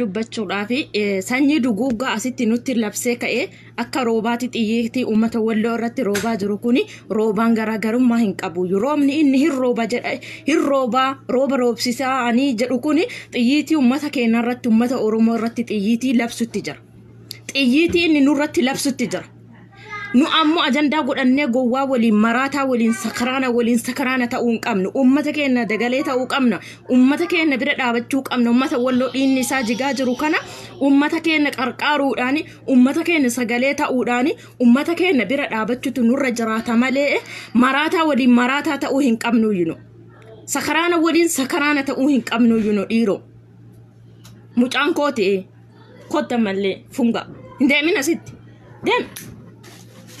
dubbachuudhaaf sanyii duguuggaa asitti nutti labsee ka'ee akka roobaatti xiyyeetii uummata walloo irratti roobaa jiru kun roobaan garaagarummaa hin qabu roobni inni hin rooba roobaa rooba roobsisaa jedhu kun xiyyiitii uummata keenya irratti uummata oromoo irratti xiyyeetii labsutti jira inni nurratti labsutti jira. nu ammoo ajandaa godhannee gowwaa waliin maraataa waliin sakaraana waliin sakaraana ta'uu hin qabnu ummata keenya dagalee ta'uu qabna ummata keenya bira dhaabachuu qabna ummata walloo dhiinni isaa jigaa jiru kana ummata keenya qarqaaruudhaan ummata keenya sagalee ta'uudhaan ummata keenya bira dhaabachuutu nurra jiraata malee maraataa waliin maraataa ta'uu hin qabnu yino sakaraana waliin sakaraana ta'uu hin qabnu yino dhiiro mucaan koo ta'e kotta mallee funga hin deemin asitti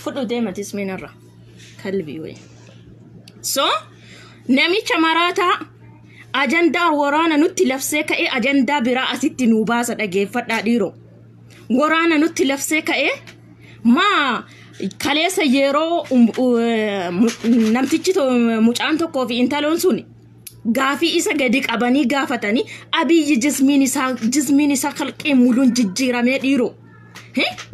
fudhu deema tismiinarra kalbii wayii. namicha maraataa ajandaa waraana nutti lafsee ka'ee ajandaa biraa asitti nuu baasa dhageeffadhaa dhiiroo. Waraana nutti lafsee ka'ee maa kaleessa yeroo namtichi mucaan tokkoo fi intaloon sun gaafii isa gadi qabanii gaafatanii abiyyi jismiin isaa kalqee muluun jijjiiramee dhiiroo.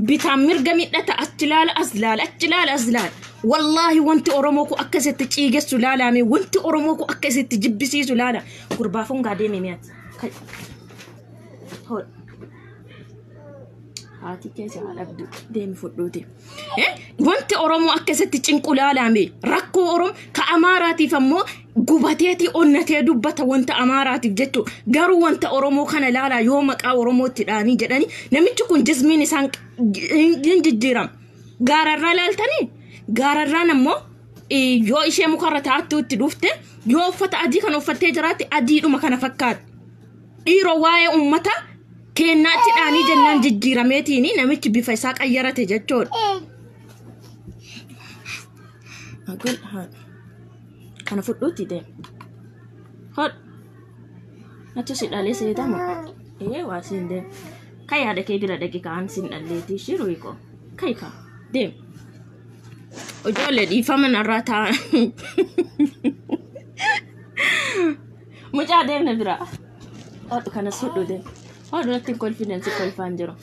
bitamirga midhata achi laala as laala achi laala as laala wallaahi wanti oromoo kun akkasitti ciigessu laalame wanti oromoo kun akkasitti jibbisiisu laala gurbaafuun gaa deeme mi'aati. haati kee haadhabdu deemi fudhuuti. Wanti Oromoo akkasitti cinqulaalaame rakkoo Oromoo ka Amaaraatiif ammoo gubateetii onnatee dubbata wanta Amaaraatiif jettu garuu wanta Oromoo kana ilaalaa yoo maqaa Oromootti dhaanii jedhani namichi kun jizmiin isaan hin jijjiiram. Gaararraa laaltanii gaararraan ammoo yoo ishee mukarra itti dhufte yoo uffata adii kan uffattee jiraatte adiidhuma kana fakkaata. Dhiiroo waa'ee uummataa. kennaatidhaanii jennaan jijjiirameetiin namichi bifa isaa qayyarate jechuudha. Kana fudhuutti deema. Hod. Achi si dhalee seetamu. Ee waa siin deema. Kan yaada kee bira dhaqi kaan siin dhalleetii shiru hiikoo. Kan hiikaa deema. Ijoollee dhiifaman irraa taa'an. Mucaa deemna bira. Kana fudhu deema. waa duratti confidence kolfaan jiru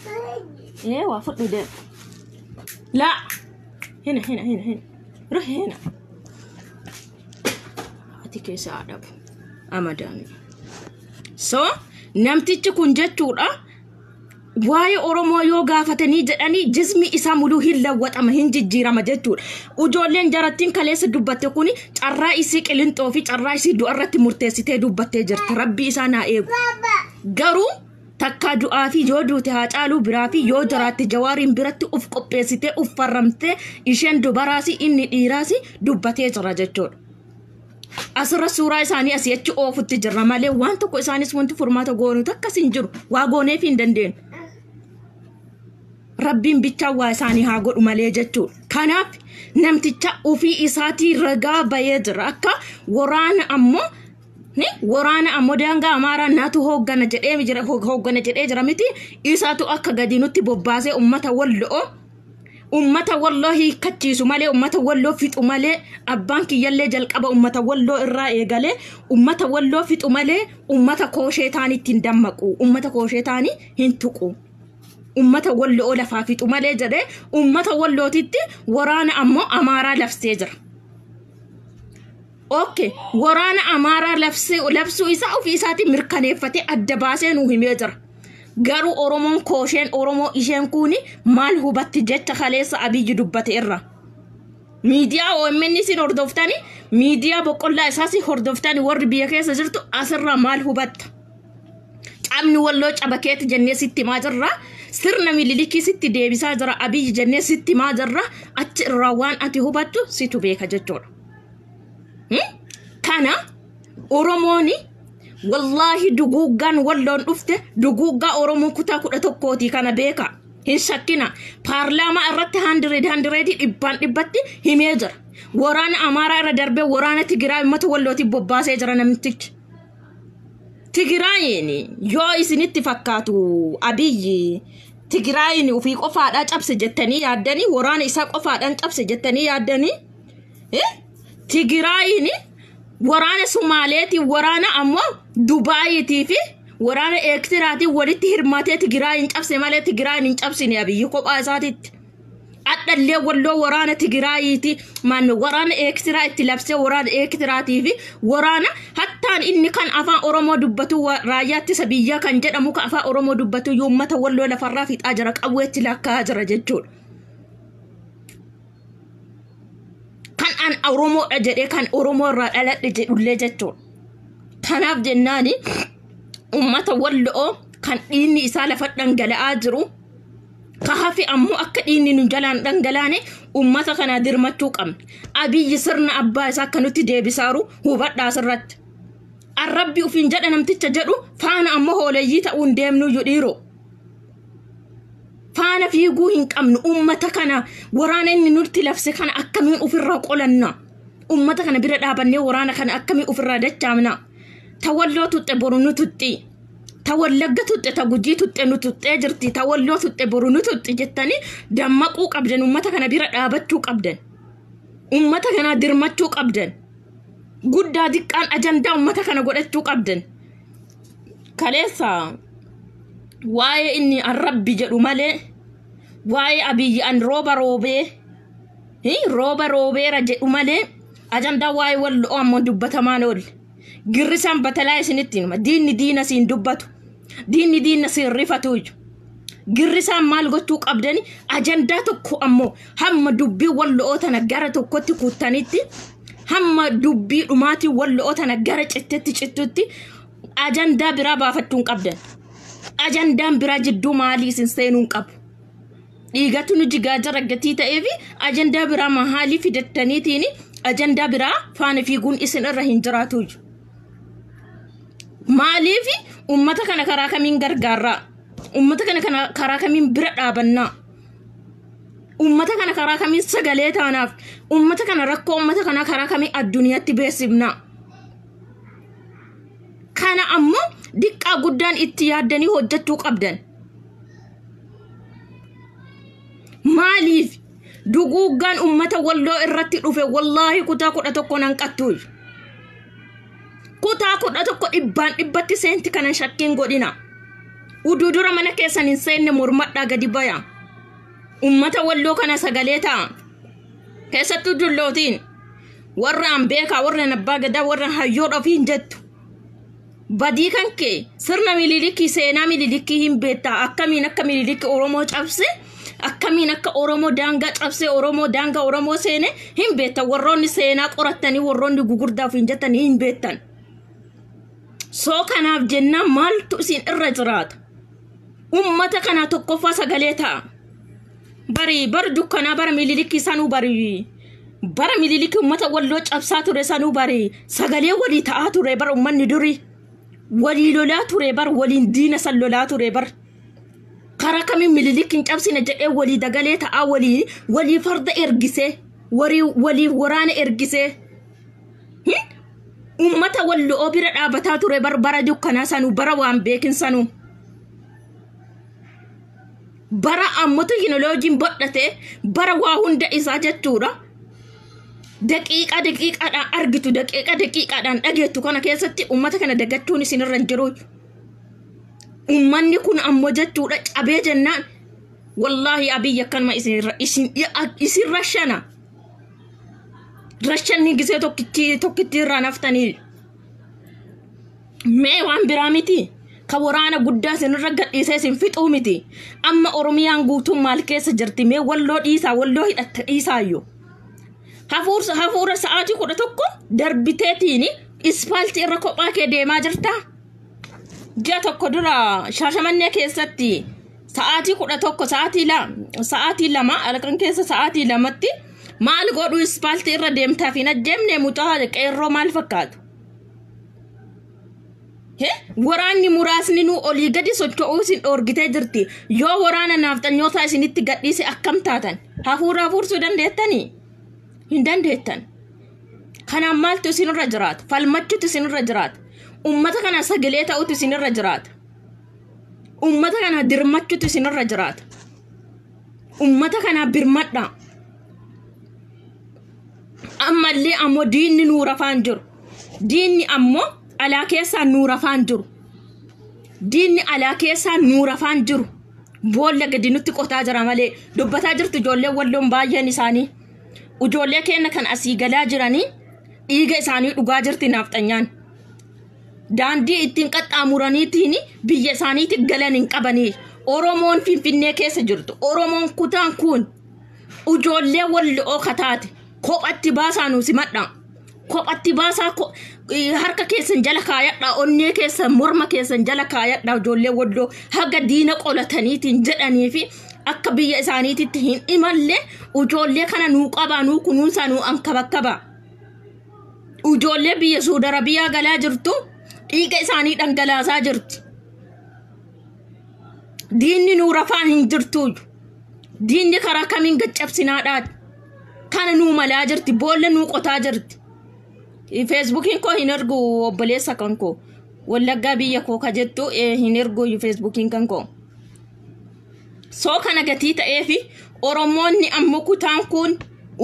ee eh, waa fudhu deem la hina hina hina ati keessa haa dhabu so namtichi kun jechuudha waa'ee Oromoo yoo gaafatanii jedhanii jismi isaa muluu hin lawwaxama hin jijjiirama jechuudha. Ijoolleen jarattiin kaleessa dubbatte kun carraa isii qilintoo fi carraa isii du'arratti murteessitee dubbattee jirti. Rabbi isaa naa eegu. Garuu takkaa du'aafi yoo duute haa caaluu biraafi yoo jaraatte jawaariin biratti uf qopheessitee uf farramtee isheen dubaraas inni dhiiraas dubbatee jira jechuudha. Asirra suuraa isaanii as achi oofutti jira malee waan tokko isaanis wanti furmaata goonutu akkas hin jiru waa gooneef hin Rabbiin bichaa waa isaanii haa godhu malee jechuudha. Kanaaf namticha ofii isaatii ragaa ba'ee jira akka waraana ammoo. waraana ammoo daangaa amaaraa naatu hooggana jedhee jira miti isaatu akka gadi nutti bobbaasee ummata wallo'oo ummata walloo hiikachiisu malee ummata walloo fixu malee abbaan kiyyallee jalqaba ummata walloo irraa eegalee ummata walloo fixu malee ummata kooshee taaniitti hin dammaqu ummata kooshee taanii hin tuqu. ummata walloo lafaa fixu malee jedhee ummata wallootitti waraana ammoo amaaraa lafsee jira. Ok waraana Amaaraa labsuu isaa ofii isaatiin mirkaneeffatee adda baasee nuu himee jira. Garuu Oromoon koosheen Oromoo isheen kun maal hubatti jecha kaleessa Abiyyi dubbate irra. Miidiyaa OMN isin hordoftani, miidiyaa boqqollaa isaas hordoftani warri biyya keessa jirtu asirraa maal hubatta? Cabni walloo cabakeeti jennee sitti himaa jirra. Sirna mililikii sitti deebisaa jira. Abiyyi jennee sitti himaa jirra. Achi irraa waan ati hubattu situ beeka jechuudha. Hmm? Kana Oromoon wallaahi duguuggaan walloon dhufte duguuggaa Oromoo kutaa kudha tokkooti kana beeka. Hin Paarlaamaa irratti handireed dhibbaan dhibbatti himee jira. Waraana Amaaraa irra darbee waraana Tigiraa uummata wallootiif bobbaasee jira namtichi. Tigiraayin yoo isinitti fakkaatu abiyyi Tigiraayin ofii qofaadhaa cabse jettanii yaaddanii waraana isaa qofaadhaan cabse jettanii yaaddanii. Eh? Tigiraayin waraana Sumaaleeti, waraana ammoo Dubaayitii fi waraana Ektiraatiin walitti hirmaatee Tigiraayin cabse malee Tigiraayin hin cabsine abiyyi kophaa isaatiitti. Adhallee walloo waraana Tigraayiiti maanne waraana Ektiraa itti labsee waraana Ektiraatii fi waraana hattaan inni kan afaan Oromoo dubbatu raayyaa ittisa biyyaa kan jedhamu kan afaan Oromoo dubbatu uummata walloo lafarraa fixaa jira qawweetti lakkaa jira jechuudha. Kan Oromoodha eh, jedhee kan Oromoo irraa dhaladhe jedhullee jechuudha. Kanaaf ummata uummata wallo'oo kan dhiinni isaa lafa dhangala'aa jiru. Ka ammoo akka dhiinni nu jalaan dhangalaane ummata kanaa dirmachuu qabna. Abiyyi sirna abbaa isaa akka nutti deebisaaru hubadhaa asirratti. Arrabbi ufiin jedha namticha jedhu faana ammoo hooleyyii ta'uun deemnuu jedhiiru. faana fiiguu hin qabnu uummata kana waraana inni nutti labse kana akkamiin ofirraa qolannaa ummata kana bira dhaabannee waraana kana akkamiin ofirraa dachaamna ta walloo tuxxe bornu tuxxi ta wallagga tuxxe ta gujii tuxxe nu tuxxee jirti ta walloo tuxxe bornu tuxxi jettanii dammaquu qabdan ummata kana bira dhaabachuu qabdan ummata kana dirmachuu qabdan guddaa diqqaan ajandaa ummata kana godhachuu qabdan kaleessa waa'ee inni an rabbi jedhu malee waa'ee abiyyi an rooba roobee eh, rooba roobeera jedhu malee ajandaa waa'ee wal lo'oo ammoo dubbatamaan oole. Girrisaan batalaa isinitti hima. Diinni diina siin dubbatu. Diinni diina siin rifatu iju. Girrisaan maal gochuu qabdan ajandaa tokko ammoo hamma dubbii wal lo'oo tana gara tokkotti kuttanitti hamma dubbii dhumaatii wal lo'oo tana gara cittetti cittuutti ajandaa biraa baafachuun qabdan. Ajandaa biraa jidduu maalii isin seenuu qabu. dhiigatu nu jigaa ta'ee fi ajandaa biraa mahaalii fidattaniitiin ajandaa biraa faana fiiguun isin irra hin jiraatu. Maaliif uummata kana karaa kamiin gargaarraa? Uummata kana karaa kamiin bira dhaabannaa? Uummata kana karaa kamiin sagalee taanaaf? Uummata kana rakkoo uummata kana karaa kamiin addunyaatti beeksifnaa? Kana ammoo diqqaa guddaan itti yaaddanii hojjechuu qabdan. maaliif duguuggaan ummata walloo irratti dhufe wallaahi kutaa kudha tokko nan qattu kutaa kudha tokko dhibbaan dhibbatti seenti kana shakkiin godhina ududura mana keessan hin seenne mormadhaa gadi baya ummata walloo kana sagalee ta'a keessattuu dullootiin warra an beekaa warra abbaa gadaa warra hayyoodha ofii hin jettu badii kan kee sirna mililikii seenaa mililikii hin beektaa akkamiin akka mililikii oromoo cabse akkamiin akka Oromoo daangaa cabsee Oromoo daangaa Oromoo seene hin beektan warroonni seenaa qorattanii warroonni gugurdaaf hin jettanii hin beektan. Soo kanaaf jennaan maaltu isin irra jiraata? Uummata kana tokkoffaa sagalee ta'a. Bari bar dukkanaa bara mililikii sanuu bari. Bara mililikii ummata walloo cabsaa ture sanuu bari. Sagalee walii ta'aa ture bara ummanni durii. Walii lolaa ture bara waliin diina san lolaa ture bara. karaa kamiin mililikki hin cabsine jedhee walii dagalee ta'aa walii farda ergise walii waraana ergise hm? ummata wallo'oo bira dhaabataa ture bara dukkanaa sanuu bara waan beekin sanuu bara ammoo tekinoloojiin bodhate bara waa hunda isaa jechuudha. daqiiqaa daqiiqaadhaan argitu daqiiqaa daqiiqaadhaan dhageettu kana keessatti ummata kana daggachuun isinirra hin jiru. Uummanni kun ammoo jechuudha cabee jennaan wallaahi abiyyi akkanuma isin rashana. Rashanni gisee tokkitti irraa naftanii. Mee waan biraa miti. Ka waraana guddaa isinirra gadhiisee isin fixuu miti. Amma Oromiyaan guutuun maal keessa jirti mee walloo dhiisaa walloo hidhatta dhiisaayyuu. Hafuura sa'aatii kudha tokko darbiteetiin ispaaltii irra kophaa kee deemaa jirta? ji'a tokko dura shaashamannee keessatti sa'aatii kudha tokko sa'aatii lama halkan keessa sa'aatii lamatti maal godhu ispaaltii irra deemtaaf hin ajjeemne mucaa qeerroo maal fakkaatu. Waraanni muraasni nuu olii gadi socho'uu isin dhoorgitee jirti. Yoo waraana naaftanyootaa isinitti gadhiise akkam taatan? Hafuuraa fuursuu dandeettanii? Hin dandeettan. Kanaaf maaltu jiraata? Falmachuutu isinirra jiraata. Uummata kana sagalee ta'utu isinirra jiraata. Uummata kana dirmachuutu isinirra jiraata. Uummata kana birmadha. Ammallee ammoo diinni nuurafaan jiru. Diinni ammoo alaa keessa nuurafaan jiru. Diinni alaa keessaa nuurafaan jiru. Boolla gadi nutti qotaa jira malee dubbataa jirtu ijoollee walloon baay'een isaanii. Ijoollee keenna kan asii galaa jiranii dhiiga isaanii dhugaa jirti naaftanyaan. daandii ittiin qaxxaamuraniitiin biyya isaaniitti galan hin qabanii oromoon finfinnee keessa jirtu oromoon kutaan kun ijoollee wallo'oo kataate kophatti baasaa nuusi madhaa kophatti baasaa harka keessa jala kaayadhaa onnee keessa morma keessa jala kaayadhaa ijoollee walloo haga diina qolataniitiin jedhaniif akka biyya isaaniitiitti hin imallee ijoollee kana nuu qabaa nuu kunuunsaa nuu ankabakkabaa ijoollee biyya suudarabiyaa galaa jirtu. dhiiga isaanii dhangalaasaa jirti. Diinni nuu rafaan hin jirtuuyyuu. Diinni karaa kamiin gaccabsinaadhaati. Kana nuu malaa jirti. Boolla nuu qotaa jirti. Feesbuukiin koo hin ergu obboleessa kan koo. Wallaggaa biyya koo ka jettu hin ergu feesbuukiin kan koo. Soo kana gatii ta'eefi Oromoonni ammoo kutaan kun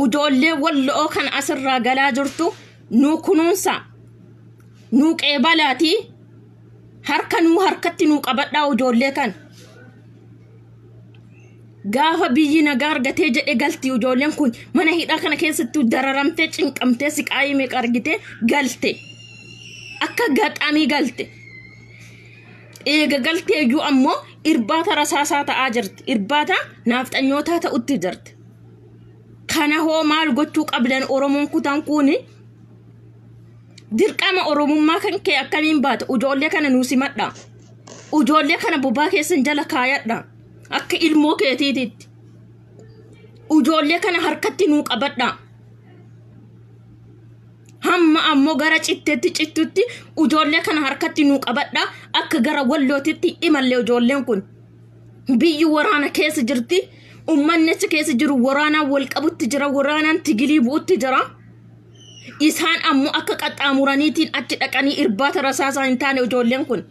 ijoollee walla'oo kan asirraa galaa jirtu nu kunuunsa. nu qeebalaati harka nu harkatti nu qabadhaa ijoollee kan gaafa biyyi nagaa argatee jedhe galti ijoolleen kun mana hidhaa kana keessatti dararamtee cinqamtee siqaayii argitee galte akka gaxamii galte eega galteeyyuu ammoo irbaata rasaasaa ta'aa jirti irbaata naaftanyootaa ta'utti jirti kana hoo maal gochuu qabdan oromoon kutan kun dirqama oromummaa kan kee akkamiin baata Ujoollee kana nu simadha! ijoollee kana bobaa keessan jala kaayadha akka ilmoo keetiititti ijoollee kana harkatti nu qabadha hamma ammoo gara cittetti cittutti ijoollee kana harkatti nu qabadha akka gara wallootitti imallee ijoolleen kun biyyi waraana keessa jirti ummanni keessa jiru waraanaan wal qabutti jira waraanaan tigilii bu'utti jira. Isaan ammoo akka qaxxaamuraniitiin achi dhaqanii irbaata rasaasaa hin taane ijoolleen kun.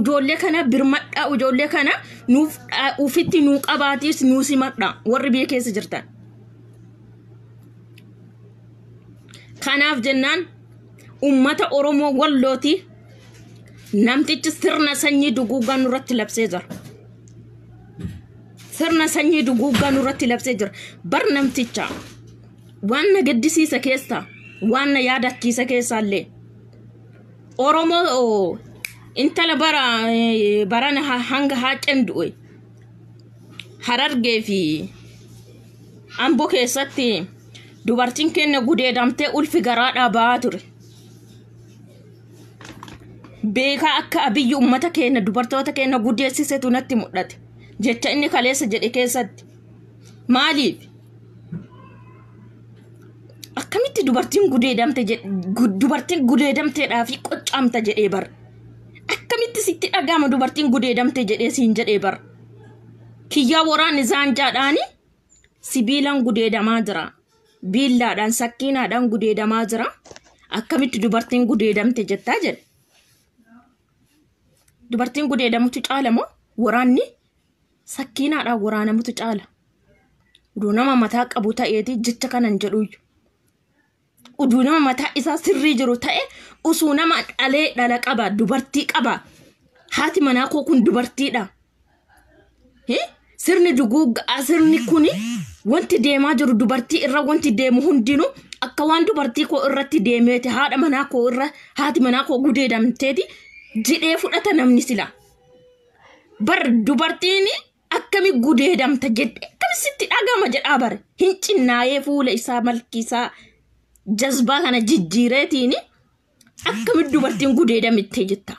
Ijoollee kana birmadhaa ijoollee kana nuuf ah, ufitti nu qabaatiis nuu simadha warri biyya keessa jirtan. Kanaaf jennaan uummata Oromoo wallooti namtichi sirna sanyii duguuggaa nurratti labsee jira. Sirna sanyii duguuggaa nurratti labsee jira. Bar namticha. waan na gaddisiisa keessa waan na yaadachiisa keessaallee oromoo intala bara eh, hanga haa cendu'e harargee fi ambo keessatti dubartiin kenna gudeedamtee ulfi garaadhaa ba'aa ture. beekaa akka abiyyi ummata keenya dubartoota keenya tu natti mul'ate jecha inni kaleessa jedhe keessatti maaliif akkamitti dubartiin gudeedamte dubartiin fi qoccaamta jedhee bar akkamitti sitti dhaga'ama dubartiin gudeedamte jedhee siin jedhee bar kiyyaa waraan isaan jaadhaani sibiilaan gudeedamaa jira biillaadhaan sakkinaadhaan gudeedamaa jira akkamitti dubartiin gudeedamte jettaa jedhe dubartiin gudeedamutu caala moo waraanni sakkiinaadhaan waraanamutu caala. Uduu nama mataa qabu ta'eeti jecha kanan jedhuuyyu. uduu nama mataa isaa sirrii jiru ta'e usuu nama dhalee dhala qaba dubartii qaba haati manaa koo kun dubartiidha sirni duguuggaa sirni kun wanti deemaa jiru dubartii irra wanti deemu hundinuu akka waan dubartii koo irratti deemeeti haadha manaa koo irra haati manaa koo gudeedamteeti jidhee fudhata namni sila bar dubartiin akkami gudeedamta jedhe akkami sitti dhagama jedhaa bare hin cinnaayee fuula isaa malki isaa jazbaa kana jijjiireetiin akkamitti dubartiin gudeedamitti jetta.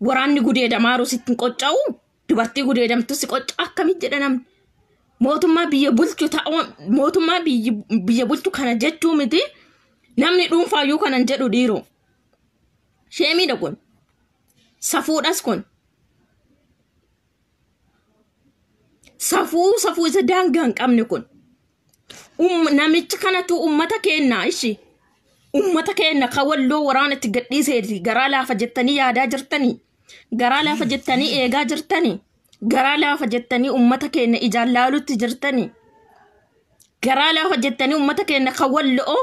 Waraanni gudeedamaaru sitti qocca'u dubartii gudeedamtu si qocca'u akkamitti jedha namni. Mootummaa biyya bulchu kana jechuu miti namni dhuunfaayyuu kanan jedhu dhiiru. Sheemiidha kun. Safuudhas kun. Safuu safuu isa daangaa hin qabne kun. Um, namichi kanatu ummata kenna ishii, ummata kenna ka walloo itti gadhiiseeti garaa laafa jettanii yaadaa jirtanii garaa laafa jettanii eegaa jirtanii garaa laafa jettanii ummata kenna ijaan laalutti jirtanii garaa laafa jettanii ummata kenna ka walloo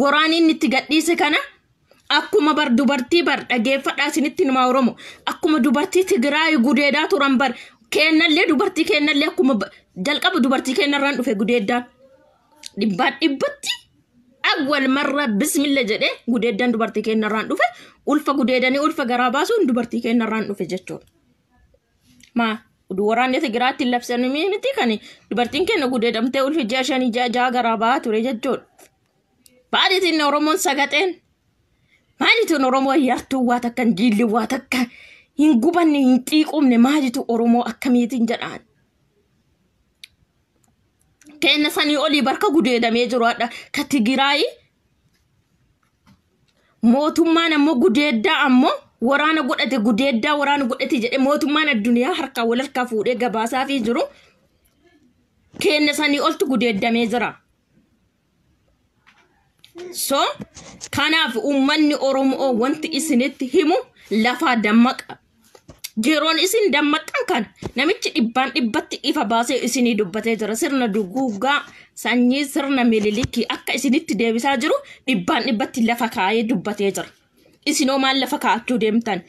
waraan inni itti gadhiise kana akkuma bar dubartii bar dhageeffadhaa isinitti himaa oromo akkuma dubartii tigiraa gudeedaa turan bar Keenallee dubartii keenallee akkuma jalqaba dubartii keenyarraan dhufe gudeeddaan dhibbaa dhibbatti awwal marra bismillee jedhee gudeeddaan dubartii keenyarraan dhufe ulfa gudeedanii ulfa garaa baasuun dubartii keenyarraan dhufe jechuudha. Maa waraanni Tigiraatti labsanii miti kan dubartiin kenna gudeedamtee ulfi ji'a shanii ja'a ja'a garaa ba'aa ture jechuudha. Baadhiitiin Oromoon sagaxeen maalitiin Oromoo yartuu waa hin jilli waa takka hin gubanne hin xiiqumne maalitu Oromoo akkamiitiin jedhaan. teenya sanii olii barka gudeedamee jiru hadha. Ka mootummaan ammoo gudeeddaa ammoo waraana godhate gudeeddaa waraana godhate jedhee mootummaan addunyaa harkaa wal harkaa fuudhee gabaasaafii jiru. Keenya sanii olti gudeedamee jira. So kanaaf uummanni Oromoo wanti isinitti himu lafaa dammaqa. yeroon isin dammaxxan kan namichi dhibbaan dhibbatti ifa baasee isinii dubbatee jira. Sirna duguugaa sanyii sirna mililikii akka isinitti deebisaa jiru dhibbaan dhibbatti lafa kaa'ee dubbatee jira. Isinoo maal lafa ka'achuu deemtan?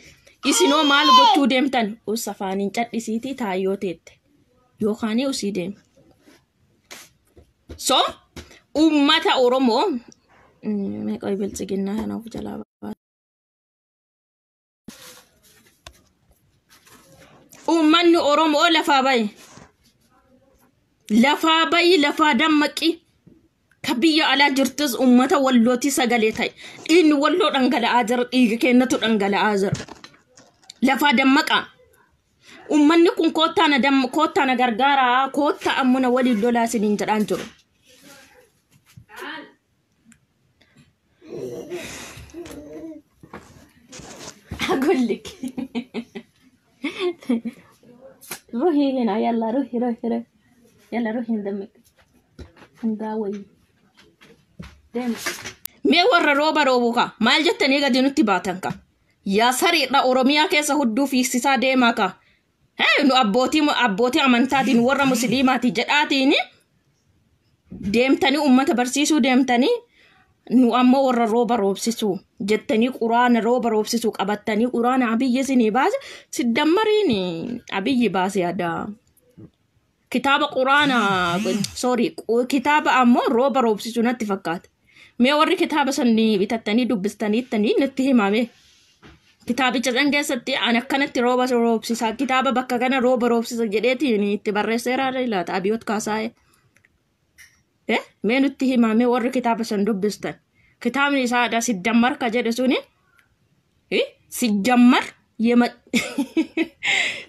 Isinoo maal gochuu deemtan? Uus afaaniin cadhisiitii taayoo teette yookaan usii deemi. So uummata Oromoo mm, meeqa bilchiginaa kanaaf jalaa baata. Uummanni Oromoo lafaa baye. Lafaa bayi lafaa dammaqi. Ka biyya alaa jirtus uummata wallootii sagalee ta'e. Dhiirri walloo dhangala'aa jira. Dhiiga kennatu dhangala'aa jira. Lafaa dammaqaa. Uummanni kun koottaa gargaaraa koottaa ammuna waliin lolaa isiniin jedhaan jiru. Maa warra rooba roobuudha maal jettanii gadi nutti baatanqa yaasariidha oromiyaa keessa hudduu fiisisaa deemaa qaba hee nuu abbootii amantaatiin warra musliimaati jedhaatin deemtanii ummata barsiisuu deemtanii. nu amma warra rooba roobsisu jettanii quraana rooba roobsisu qabattanii quraana abiyyi sinii baase siddammariin abiyyi baase adaa. Kitaaba quraana soorii kitaaba ammoo rooba roobsisu natti fakkaata. Mee warri kitaaba sannii bitattanii dubbistaniittanii natti himame. Kitaabicha san keessatti ani akkanatti rooba roobsisa kitaaba bakka kana rooba roobsisa jedheetiin itti barreesseera laata abiyoot kaasaa'e. mee nutti himame warri kitaaba san dubbistan kitaabni isaa isaadha ka jedhe suni sijammar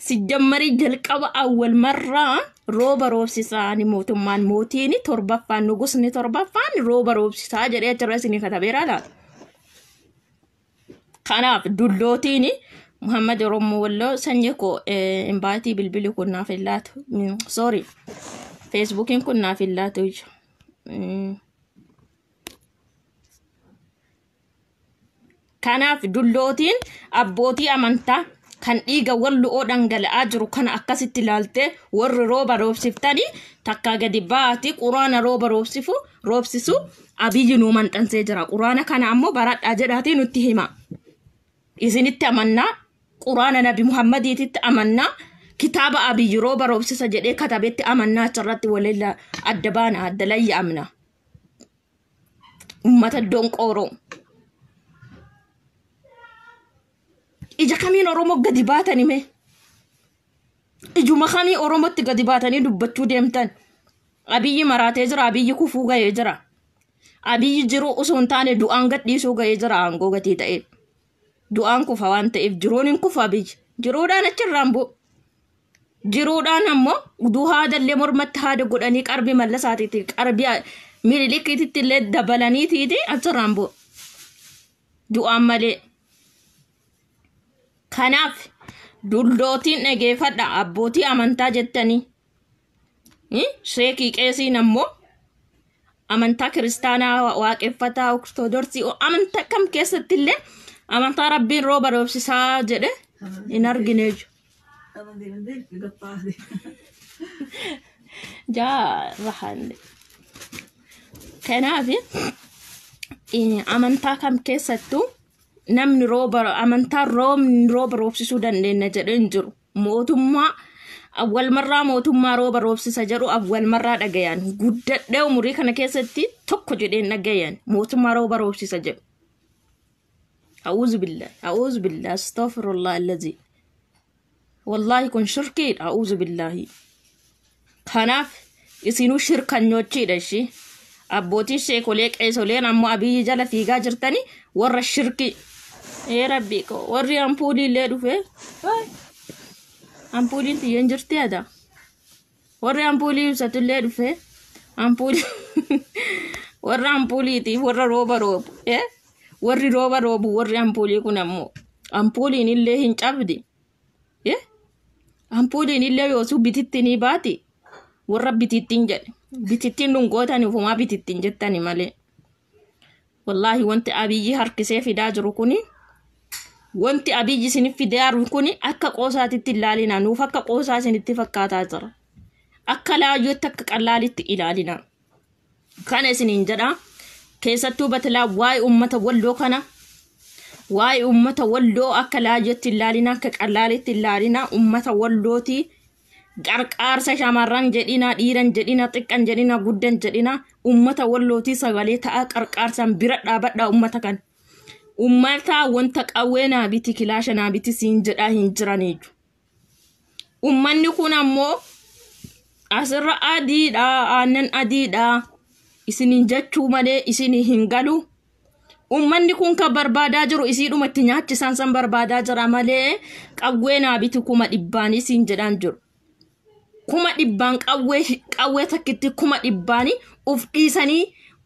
sijammarii jalqaba awwal marraa rooba roobsisaani mootummaan mootiin torbaffaan nugusni torbaffaan rooba roobsisaa jedhee achirra isinii katabeera laata. Kanaaf dullootiini Muhammad Oromoo walloo sanyi koo imbaatii bilbili kunnaafillaatu Sorry. Feesbuukiin kunnaafillaatu naaf Kanaaf dullootiin abbootii amantaa kan dhiiga wallu'oo dhangala'aa jiru kana akkasitti ilaaltee warri rooba roobsiftanii takka gadi ba'aatii quraana rooba roobsifu roobsisu nu maxxansee jira. Quraana kana ammoo baradhaa jedhaatii nutti hima. Isinitti amannaa quraana nabi Muhammadiititti amannaa. kitaaba abii yeroo baroomsisa jedhee katabetti amannacha irratti walilla adda baana addalayya amna ummata donqoo oromo ija kamiin oromo gadi baatanime ijuma kamii oromotti gadi baatanii dubbachuu deemtan abiyyi maraatee jira abiyyi kufuu ga'ee jira abiyyi jiru osoo hin taane du'aan gadhiisuu ga'ee jira aangoo gatii ta'e du'aan kufaa waan ta'eef jiruun kufaa kufa abiyyi jiruudhaan achirraan bu'u. jiruudhaan ammoo uduu haadallee mormatti haada godhanii qarbi mallasaatiiti Qarbi miilikiititti illee dabalaniitiiti achirraan Du'aan malee. Kanaaf duldootiin dhageeffadha abbootii amantaa jettanii. Sheekii qeesiin ammoo amantaa kiristaanaa waaqeffataa oktoodorsii amantaa kam keessatti illee amantaa rabbiin rooba roobsisaa jedhe hin argine jiru. جا وحالي كنافي أمانتا كم كيساتو نم روبر أمانتا روم روبر وبسسو دندين نجرنجر موتو ما أول مرة موتو ما روبر وبسسا جرو أول مرة دقيان قدد دو مريخان كيساتي توكو جدين نقيان موتو ما روبر وبسسا جرو أعوذ بالله أعوذ بالله استغفر الله الذي wallaahi kun shirkiidha uzu kanaaf isinuu shirkan nyochiidha ishii abbootii sheekolee qeesoleen ammoo abiyyi jala fiigaa jirtanii warra shirkii. ee rabbi ko warri ampuuliillee dhufe ampuuliin tiyyeen Warra ada warri ampuulii ibsatullee dhufe warra ampuuliitiif warra rooba roobu warri rooba roobu warri ampuulii kun ammoo ampuuliin illee hin cabdi Ampuuliin illee yoosuu bitittinii baati warra bitittiin jedhe. Bitittiin dhungootaan ufumaa bitittiin jettani malee. Wallaahi wanti abiyyi harkisee fidaa jiru kuni wanti abiyyi isin fidaa jiru kuni akka qoosaatitti ilaalina nuuf akka qoosaa isinitti fakkaataa jira. Akka laayyootti akka qallaalitti ilaalina. Kana isiniin jedha keessattuu batilaa waa'ee uummata walloo kana. waa'ee uummata walloo akka laajetti ilaalina akka qallaaletti ilaalina uummata wallooti qarqarsa shamarran jedhina dhiiran jedhina xiqqan jedhina guddan jedhina uummata wallootii sagalee ta'a qarqarsan bira dhaabadha uummata kan uummata wanta qawwee naa biti kilaasha naa biti siin jedhaa hin jiraniitu uummanni kun ammoo asirra adiidha aannan adiidha isin jechu malee isin hin galu. Uummanni kun kan barbaadaa jiru isii dhumatti nyaachisaan san barbaadaa jira malee qawwee naa kuma dhibbaanii siin jedhaan jiru. Kuma dhibbaan qawwee takkitti kuma dhibbaanii uf dhiisanii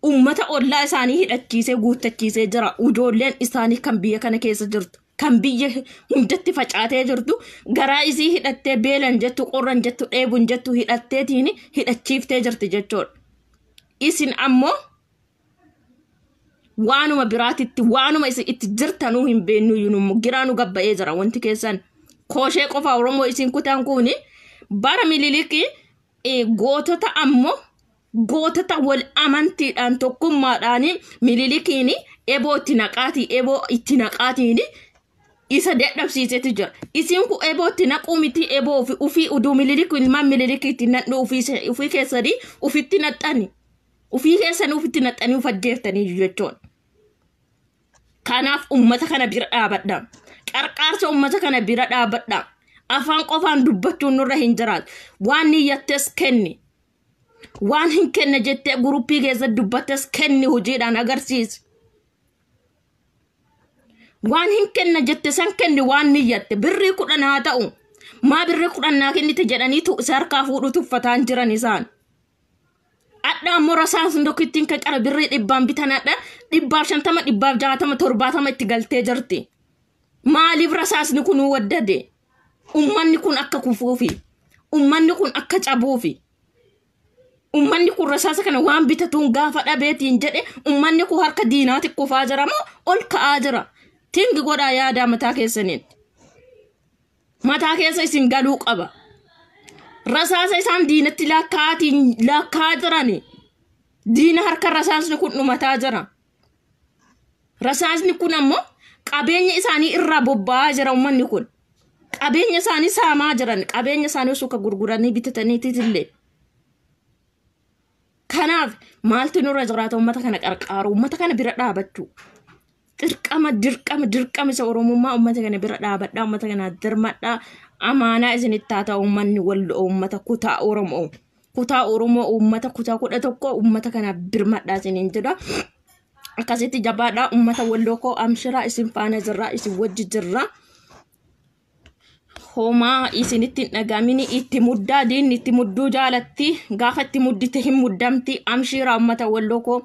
uummata ollaa isaanii hidhachiisee guuttachiisee jira. Ujoolleen isaanii kan biyya kana keessa jirtu. Kan biyya hundatti facaatee jirtu garaa isii hidhattee beelan jettu qorran jettu dheebun jettu hidhatteetiin hidhachiiftee jirti jechuudha. Isin ammoo. waanuma itti waanuma itti jirtanuu hin beeknu yunummu giraanu gabba'ee jira wanti keessan kooshee qofaa oromoo isin kutaan kun bara mililikii e, gootota ammoo gootota wal amantiidhaan tokkummaadhaan mililikiin eboo itti itti naqaatiin isa dadhabsiiseeti jira isin kun eboo itti naquu miti eboo ofii uduu mililikii ilmaan mililikii itti nadhu ofii keessanii ofitti naxxani ofii keessanii ofitti naxxanii ufaddeeftanii jechuudha. Kanaaf uummata kana bira dhaabadha. Qarqaarsa uummata kana bira dhaabadha. Afaan qofaan dubbachuun nurra hin Waan niyyattes kenni. Waan hin kenna jettee guruppii keessatti dubbattes kenni hojiidhaan agarsiisi. Waan hin kenna jette san kenni waan niyyatte birrii kudhanaa haa ta'u. Maa birrii kudhan naa kennite jedhaniitu isa harkaa fuudhutu uffataan jiran isaan. dhadhaa immoo rasaansi tokko ittiin kan qara birree dhibbaan bitanadha dhibbaaf shantama dhibbaaf jaatama torbaatama itti galtee jirti maaliif rasaasni kun waddade ummanni kun akka kufuufi ummanni kun akka cabuufi ummanni kun rasaasa kana waan bitatuun gaafa dhabeetiin jedhe ummanni kun harka diinaa diinaatti kufaa jira moo ol ka'aa jira tingi godhaa yaada mataa keessaniin mataa keessa isin galuu qaba. rasaasa isaan diinatti lakkaa jiran diina harka rasaasni kun dhumataa jira. Rasaasni kun ammoo qabeenya isaanii irraa bobba'aa jira uummanni kun. Qabeenya isaanii saamaa jiran qabeenya isaanii osoo ka gurguranii bitataniitillee. Kanaaf maaltu irra jiraata uummata kana qarqaaru uummata kana bira dhaabachuu. Dirqama dirqama isa Oromummaa uummata kana bira dhaabadhaa uummata kana dirmadhaa amaanaa isinitti haa ta'u uummanni wal uummata kutaa Oromoo kutaa uummata kutaa kudha tokko uummata kana birmadhaa isiniin jedha. Akkasitti jabaadhaa uummata walloo koo amshiraa isin faana jirraa isin wajji jirraa. homaa isinitti hin itti muddaa diinni itti muddu jaalatti gaafa itti muddite hin muddamti amshiiraa uummata walloo koo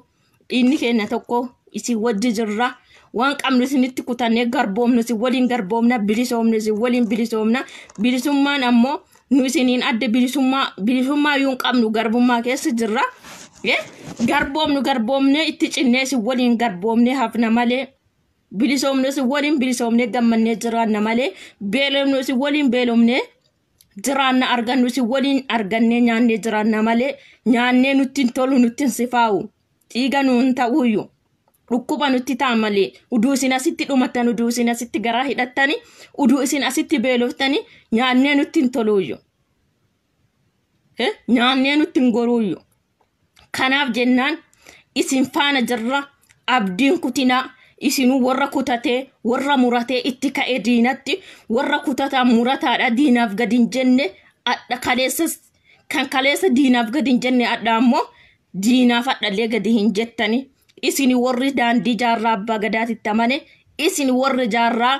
dhiinni keenya tokko isin wajji jirra. waan qabnusinitti kutannee garboomnus waliin garboomna bilisoomnus waliin bilisoomna bilisummaan ammoo nu isiniin adda bilisummaa bilisummaa yuun qabnu garbummaa keessa jirra. Garboomnu garboomne itti cinnees waliin garboomne hafna malee. bilisoomnes waliin bilisoomne gammannee jiraanna malee beelomnes waliin beelomne jiraanna argannus waliin argannee nyaannee jiraanna malee nyaannee nutti tolu nutti sifaa'u dhiiga nuun ta'uuyyu. dhukkuba nutti ta'a malee uduu isin asitti dhumatan uduu isin asitti garaa hidhattani uduu isin asitti beeloftani nyaannee nutti hin toluuyyo nyaannee nutti hin goruuyyo kanaaf jennaan isin faana jirra abdiin kutinaa isinuu warra kutatee warra muratee itti ka'ee diinatti warra kutataa murataadha diinaaf gadi hin jenne adha kaleessas kan diinaaf gadi hin jenne adha ammoo diinaaf adhallee gadi hin jettani isin warri daandii jaarraa abbaa gadaatitti amane isin warri jaarraa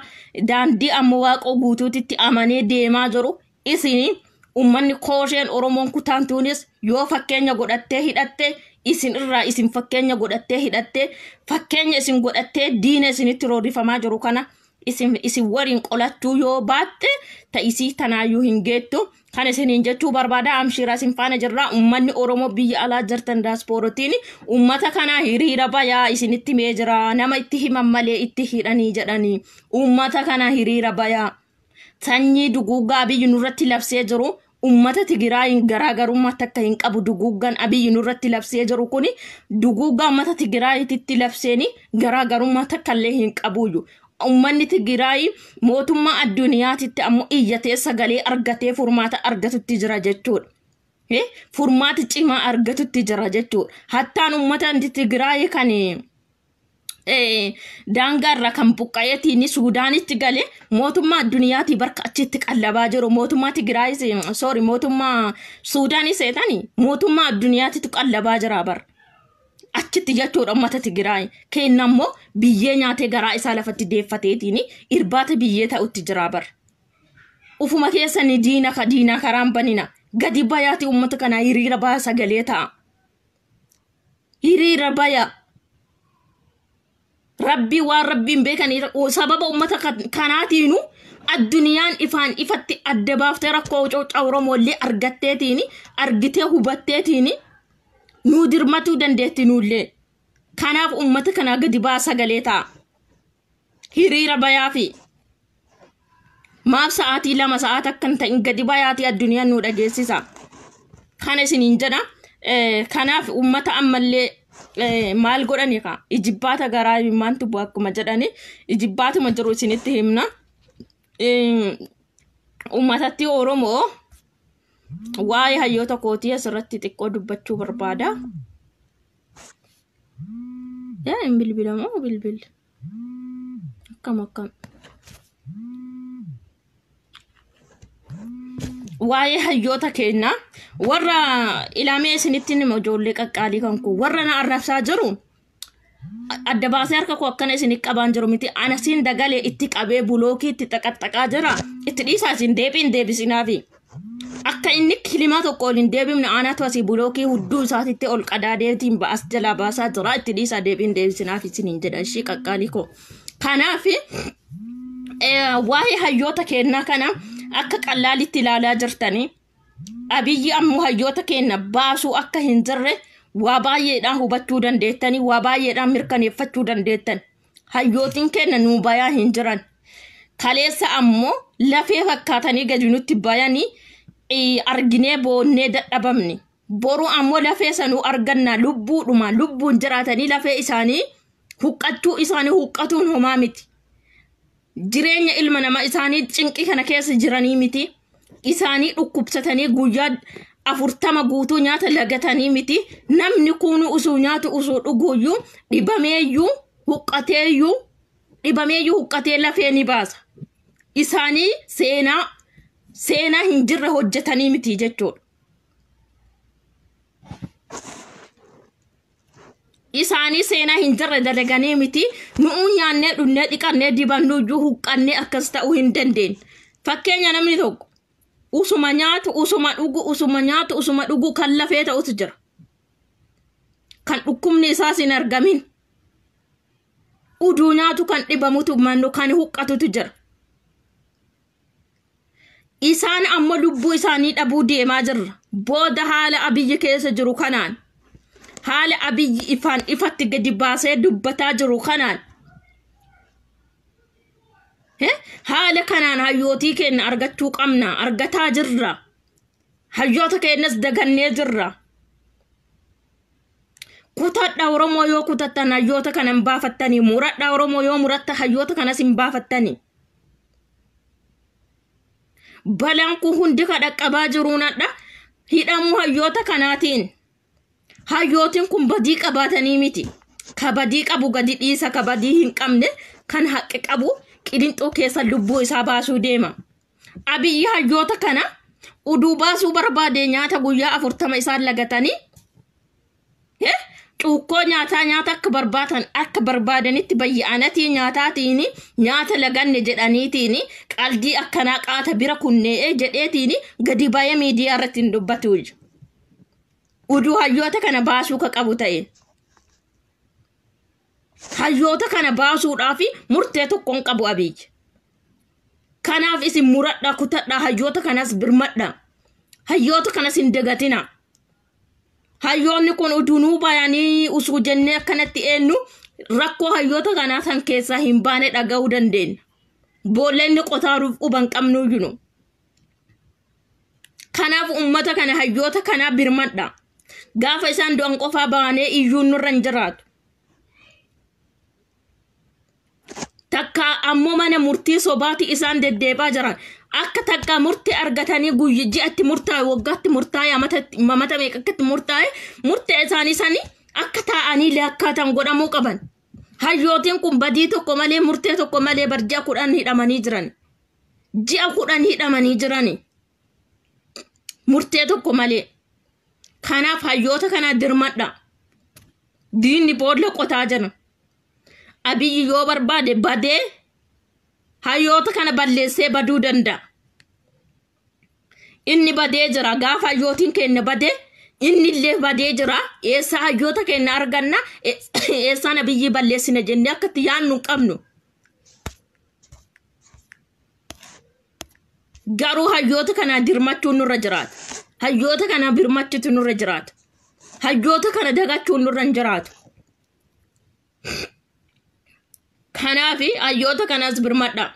daandii amma waaqa guutuutitti amanee deemaa jiru isin ummanni koosheen oromoon kutaan tuunis yoo fakkeenya godhattee hidhatte isin irraa isin fakkeenya godhattee hidhatte fakkeenya isin godhattee diina isinitti rorifamaa jiru kana isin wariin qolachuu yoo baatte ta'isii tanaayyuu hin geettu. Kan isiniin jechuu barbaada amshiiraa isin faana jirra uummanni Oromoo biyya alaa jirtan daaspooratiin uummata kana hiriira bayaa isinitti mee jira nama itti himan malee itti hidhani jedhani. uummata kana hiriira bayaa sanyii duguuggaa abiyyi nurratti labsee jiru uummata Tigraayin garaagarummaa takka hin qabu duguuggaan abiyyi nurratti labsee jiru kun duguuggaa uummata Tigraayitti labseen garaagarummaa takka illee hin qabuyyuu Uummanni Tigiraayi mootummaa addunyaatitti ammoo iyyatee sagalee argatee furmaata argatutti jira jechuudha. Furmaata cimaa argatutti jira jechuudha. Hattaan uummata Tigiraayi kan daangaarra kan buqqa'eetiin Suudaanitti gale mootummaa addunyaatii barka achitti qallabaa jiru. Mootummaa Tigraay sorry mootummaa Suudaanii seetanii mootummaa addunyaatiitu qallabaa jira bara. achitti jechuudha uummata Tigraay. Keenna immoo biyyee nyaatee garaa isaa lafatti deeffateetiin irbaata biyyee ta'utti jira bara. Ufuma keessanii diina karaan banina. Gadi bayaati uummata kanaa hiriira baya sagalee ta'a. Hiriira baya. Rabbii waan rabbiin beekanii sababa uummata kanaatiinu addunyaan ifaan ifatti adda baaftee rakkoo cawra moollee argatteetiin argitee hubatteetiin nuu dirmatuu dandeettinuullee kanaaf uummata kanaa gadi baasa sagalee ta'a. Hiriira bayaafi maaf sa'aatii lama sa'aat akka hin ta'in gadi bayaati addunyaan nu dhageessisa. Kan isiniin jedha eh, kanaaf uummata ammallee eh, maal godhani ka ijibbaata garaa himmaantu bu'a akkuma jedhani ijibbaatuma jiru isinitti himna. Eh, uummatatti Oromoo. waa'ee hayyoota kootii asirratti xiqqoo dubbachuu barbaada. Yaa hin bilbila Akkam akkam. Waa'ee hayyoota keenya warra ilaamee isinitti nima ijoollee qaqqaalii kan kun warra na arrabsaa jiru adda baasee harka koo akkana isinit qabaan jiru miti anasiin dagalee itti qabee bulookii itti xaqaxaqaa jira itti dhiisaa isin deebiin deebisinaafi. akka inni kilimaa tokko ol hin deebifne aanatu asii bulookii hudduu isaatitti ol qadaadeetiin ba'as jalaa baasaa jira itti dhiisaa deebiin deebisinaaf isin hin jedha ishii qaqqaalii koo. Kanaaf waa'ee hayyoota kennaa kana akka qallaalitti ilaalaa jirtanii abiyyi ammoo hayyoota kenna baasuu akka hin jirre waa baay'eedhaan hubachuu dandeettanii waa baay'eedhaan mirkaneeffachuu dandeettan hayyootiin nuu bayaa hin jiran kaleessa ammoo lafee fakkaatanii gadi nutti bayanii. arginee boonnee dadhabamni boruu ammoo lafee sanuu arganna lubbuudhuma lubbuun jiraatanii lafee isaanii huqqachuu isaanii huqqatuun homaa miti jireenya ilma namaa isaanii cinqi kana keessa jiranii miti isaanii dhukkubsatanii guyyaa afurtama guutuu nyaata lagatanii miti namni kuunuu usuu nyaata usuu dhuguuyyuu dhibameeyyuu dhibameeyyuu huqqatee lafee ni baasa isaanii seenaa seenaa hinjirre hojjetanii miti jechuudha. Isaanii seenaa hinjirre dadaganii miti nu'uu nyaannee dhunnee dhiqannee dibannuu iyyuu huqqannee akkas ta'uu hin Fakkeenya namni tokko usuma nyaatu, usuma dhugu, usuma nyaatu, usuma dhugu kan lafee ta'utu jira. Kan dhukkubni isaas hin argamin. Uduu nyaatu kan dhibamutu mannu kan huqqatutu jira. isaan amma lubbuu isaanii dhabuu deemaa jirra booda haala abiyyi keessa jiru kanaan haala abiyyi ifaan ifatti gadi baasee dubbataa jiru kanaan haala kanaan hayyootii keenna argachuu qabna argataa jirra hayyoota keennas dagannee jirra kutadha oromoo yoo kutattan hayyoota kana hin baafattanii muradha oromoo yoo muratta hayyoota kanas hin baafattanii balaan kun hundi ka dhaqqabaa jiruunadha hidhamuu hayyoota kanaatiin hayyootiin kun badii qabaatanii miti Kabadii qabu gadi dhiisa kabadii hinqabne hin qabne kan haqqe qabu qidinxoo keessa lubbuu isaa baasuu deema abiyyi hayyoota kana uduu baasuu barbaade nyaata guyyaa afurtama isaan lagatanii Cuukkoo nyaataa nyaata akka barbaadanitti bayya'anatii nyaataatiin nyaata laganne jedhaniitiin qaldii akkanaa qaata bira kunnee jedheetiin gadi bayee miidiyaa irratti hin dubbatu. Uduu hayyoota kana baasuu ka qabu Hayyoota kana baasuudhaaf murtee tokko hin qabu abiyyi. Kanaaf isin muradhaa kutadha hayyoota kanas birmadha. Hayyoota kanas hin hayyoonni kun udunuu bayanii usuu jennee akkanatti eenyu rakkoo hayyoota kanaa tan keessaa hin baane dhaga'uu dandeenya. Boolleenni qotaaruuf quban qabnuyyinu. Kanaaf uummata kana hayyoota kanaa birmadha. Gaafa isaan du'an qofaa baanee iyyuun nurra hin jiraatu. Takka ammoo mana murtii sobaati isaan deddeebaa jiran akka takka murtee argatanii guyyi ji'atti murtaa'e waggaatti murtaa'e amata meeqatti murtaa'e murtee isaanii sani akka taa'anii lakkaatan godhamuu qaban. Hayyootiin kun badii tokko malee murtee tokko malee barjaa kudhan hidhamanii jiran. Ji'a kudhan hidhamanii jiran. Murtee tokko malee. Kanaaf hayyoota kanaa dirmadha. Diinni boolla qotaa jira. Abiyyi yoo barbaade badee hayyoota kana balleessee baduu danda'a. Inni badee jira gaafa hayyootiin keenya bade inni illee badee jira eessaa hayyoota keenya arganna eessaa na biyyii balleessina jennee akkatti yaadnu qabnu. Garuu hayyoota kana dirmachuun nurra jiraata. Hayyoota kana birmachitu nurra jiraata. Hayyoota kana dagachuun nurra hin Kanaafi hayyoota kanaas birmadha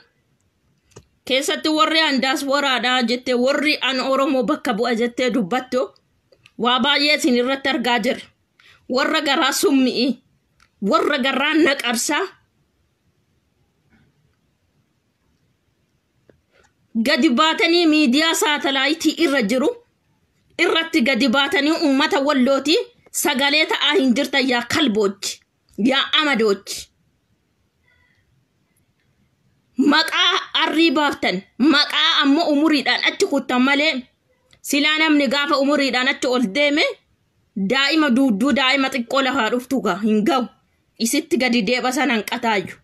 keessatti warri andaas waraadha jettee warri an oromoo bakka bu'a jettee dubbattu waa baay'ee isin irratti argaa jira warra garaa summi'i warra garaa naqarsa. gadi baatanii miidiyaa saatalayitii irra jiru irratti gadi baatanii uummata wallooti sagalee ta'aa hin yaa kalboochi yaa amadoochi maqaa arrii baaftan maqaa ammoo umuriidhaan achi kuttan malee silaa namni gaafa umuriidhaan achi ol deeme daa'ima duudduu daa'ima xiqqoo lafaa dhuftu gaa hin ga'u isitti gadi deeba sanaan qataayyu.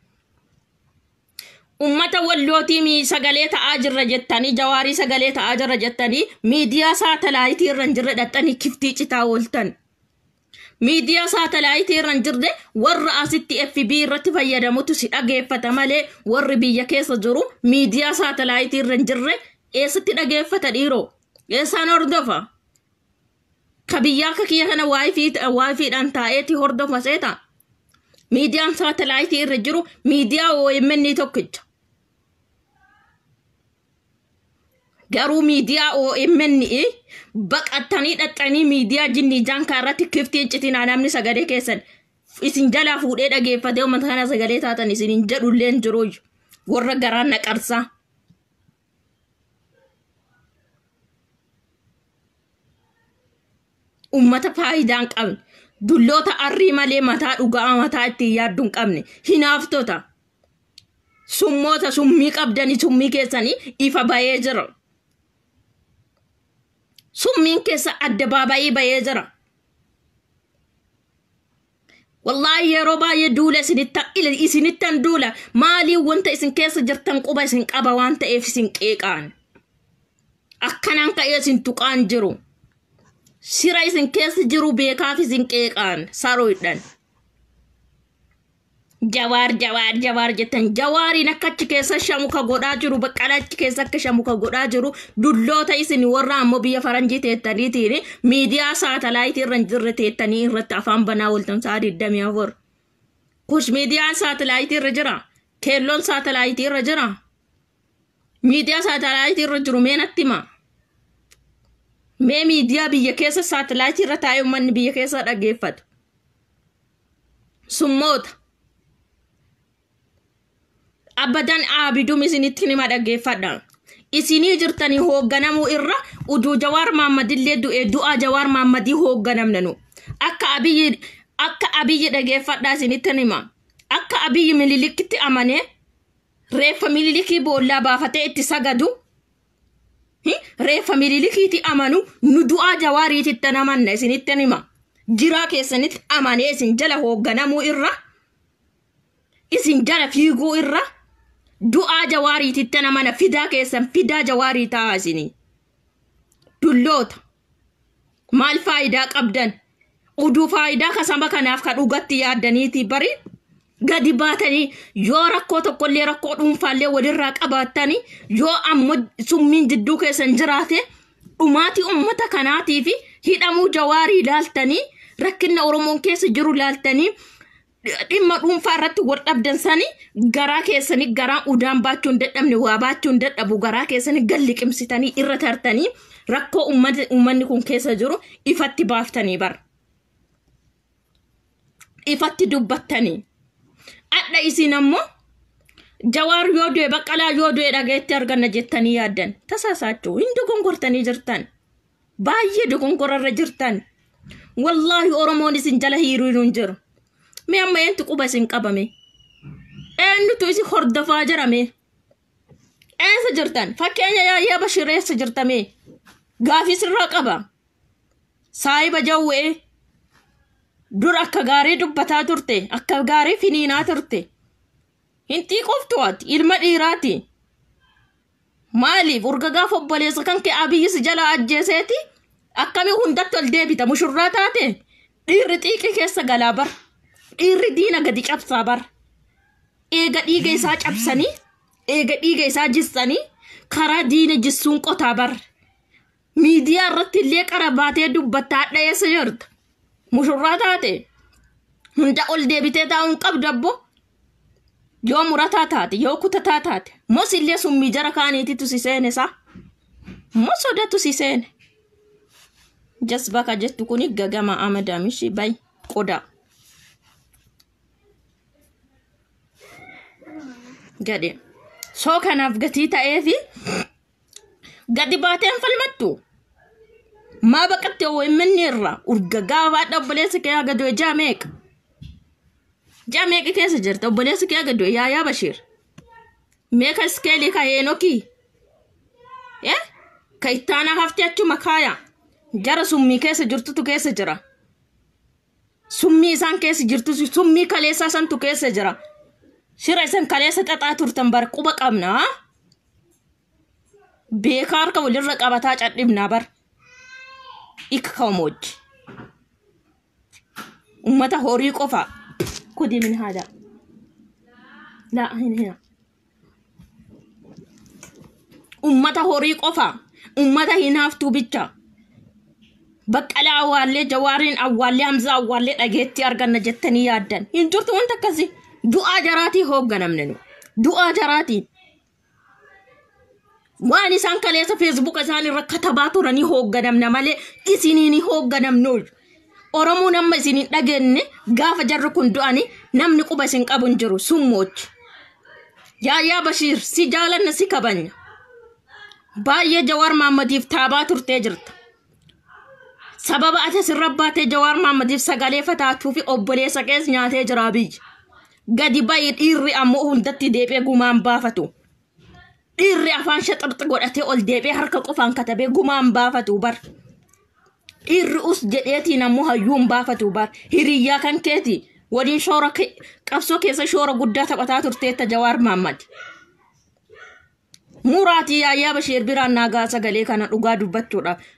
Uummata wallootii mii sagalee ta'aa jirra jettanii jawaarii sagalee ta'aa jirra jettanii miidiyaa saatalaayitii irra hin jirre dhaxxanii kiftii citaa ooltan. miidiyaa saatalaayitee irran jirre warra asitti FB irratti fayyadamutu si dhageeffata malee warri biyya keessa jiru miidiyaa saatalaayitee irran jirre eessatti dhageeffata dhiiroo eessaan hordofa ka biyyaa akka kiyya kana waayifiidhaan taa'eeti hordofa seeta miidiyaan saatalaayitee irra jiru miidiyaa OMN tokkicha. garuu miidiyaa OMN baqatanii dhaxxanii miidiyaa jinni jaankaa irratti kiftii citinaa namni sagalee keessan isin jalaa fuudhee dhageeffatee uummata kana sagalee taatan isin jedhullee hin jiru warra garaa naqarsaa. Uummata faayidaan qabne dulloota arrii malee mataa dhugaa mataa ittiin yaaddu hin qabne hinaaftota summoota summii qabdanii summii keessanii ifa bahee jira. summiin keessa addabaabayii bahee jira. Wallaahi yeroo baay'ee duula isinittan duula maalii wanta isin keessa jirtan quba isin qaba waan e e ta'eef isin qeeqaan. Akkanaan ka'ee isin tuqaan jiru. Shira isin keessa jiru beekaaf isin qeeqaan saroodhaan. Jawaar jawaar jawaar jettan jawaariin akka achi keessa shamuka godhaa jiru baqqala achi shamuka godhaa jiru dulloota isin warra ammoo biyya faranjii teettaniitiin miidiyaa saatalaayitii irra hin jirre teettanii irratti afaan banaa waltamsaa 24. Kush miidiyaan saatalaayitii irra jira. Keelloon saatalaayitii irra jira. Miidiyaa saatalaayitii irra jiru mee natti hima. Mee miidiyaa biyya keessa saatalaayitii irra taa'ee manni biyya keessa dhaggeeffatu. Summoota. abbadaan aabidum isinitti nima dhaggeeffadha. isinii jirtanii hoogganamuu irra uduu jawaar maammadillee du'e du'a jawaar maammadii hoogganamnanu akka abiyyi akka abiyyi dhageeffadhaa isinitti nima akka abiyyi mililikitti amanee reeffa mililikii boollaa baafatee itti sagadu reeffa mililikiitti amanu nu du'aa jawaariititti namanna isinitti nima jiraa keessanitti amanee isin jala hoogganamuu irra isin jala fiiguu irra. du'aa jawaariititti mana fidaa keessan fidaa jawaarii taa'aa isinii. Dulloota maal faayidaa qabdan uduu faayidaa kasama kanaaf ka dhugatti yaaddaniiti bari gadi baatanii yoo rakkoo tokkollee rakkoo dhuunfaallee walirraa qabaatanii yoo ammoo summiin jidduu keessan jiraate dhumaati uummata kanaatiif hidhamuu jawaarii laaltanii rakkinna oromoon keessa jiru laaltanii. dhimma dhuunfaa irratti wal-dhabdan garaa keessanii garaa udaan baachuun dadhabne waa baachuun dadhabu garaa keessanii galli qimsitanii irra tartanii rakkoo uummanni kun keessa jiru ifatti baaftanii bara. Ifatti dubbattanii. Adha isiin ammoo jawaar yoo du'e baqqalaa yoo du'e dhageetti arganna jettanii yaaddan. Tasaasaachuu hin dogongortanii jirtan. Baay'ee dogongorarra jirtan. Wallaahi Oromoon isin jala hiiruu hin jiru. mi amma quba isin qabame eenyutu isin hordofaa jirame Eensa jirtan fakkeenya yaayyaa bashir jirtame Gaafiis irraa qaba Saahiba jawwee dur akka gaarii dubbataa turte akka gaarii finiinaa turte hin xiiqoftu ilma dhiiraati maaliif gaafa obboleessa kan kee abiyyis jala ajjeeseeti akkami hundatti ol deebita mushurraa taatee? dhiirri xiiqi keessa galaa bara. Dhiirri diina gadi cabsaa bara. Eega dhiiga isaa cabsanii, eega dhiiga isaa jissanii karaa diina jissuun qotaa bara. Miidiyaa irratti illee qara baatee dubbattaa dhayeessa jirta. Mushurraa taate hunda ol deebitee taa'uun qabdu abboo. Yoo murataa taate, yoo kutataa taate, mos illee summii jara kaaniitti tusi seene isaa. Mos soda tusi seene. Jas baka kuni gagamaa amadaamishi bay qodaa. jedhe soo kanaaf gatii ta'eefi gadi baateen falmattu maa baqattee wayimanni irraa urgagaabaa obboleessa kee agadoo jaameeqa jaameeqa keessa jirta obboleessa kee agadoo yaayaa bashiir meeqa iskeelii ka heenokii eh ka ittaana hafti achuma kaaya jara summii keessa jirtutu keessa jira summii isaan keessa jirtu summii kaleessaa santu keessa jira. ሽራ ካለ ሰጠጣ ቱርተን በርቁ በቀምና ቤካር ከው ልረቀበታ ጫጥም ናበር ኢክ ከሞጅ ሆሪ ቆፋ ኮዲ ምን ሃዳ ላ አይነ ሄና ኡመታ ሆሪ ቆፋ ኡመታ ሂናፍቱ ብቻ በቀለ አዋሌ ጀዋሪን አዋሌ አምዛ አዋሌ ጠጌቲ አርጋነ ጀተኒ ያደን ሂንጆርት ወንተ ከዚህ du'aa jaraatii hoogganamne nu du'aa jaraatii waan isaan kaleessa feesbuuka isaan irra katabaa turanii hoogganamna malee isiniin hoogganamnu oromoon amma isiniin dhageenye gaafa jarri kun du'anii namni quba isin qabu hin jiru summoochi yaayyaa bashiir si jaalanna si kabanya baay'ee jawaar maammadiif taabaa turtee jirta. sababa ati asirra baatee jawaar maammadiif sagalee fataatuu fi obboleessa qees nyaatee jiraa biyya. gadi bayee dhiirri ammoo hundatti deebi'ee gumaan baafatu. Dhiirri afaan shaxarxa godhatee ol deebi'ee harka qofaan katabee gumaan baafatu bar. Dhiirri us jedheetiin ammoo hayyuun baafatu bar. Hiriyyaa kan keeti waliin shoora qabsoo keessa shoora guddaa taphataa turteetta Jawaar Maammad. Muraatii yaayyaa basheer biraan nagaa sagalee kana dhugaa dubbachuudhaaf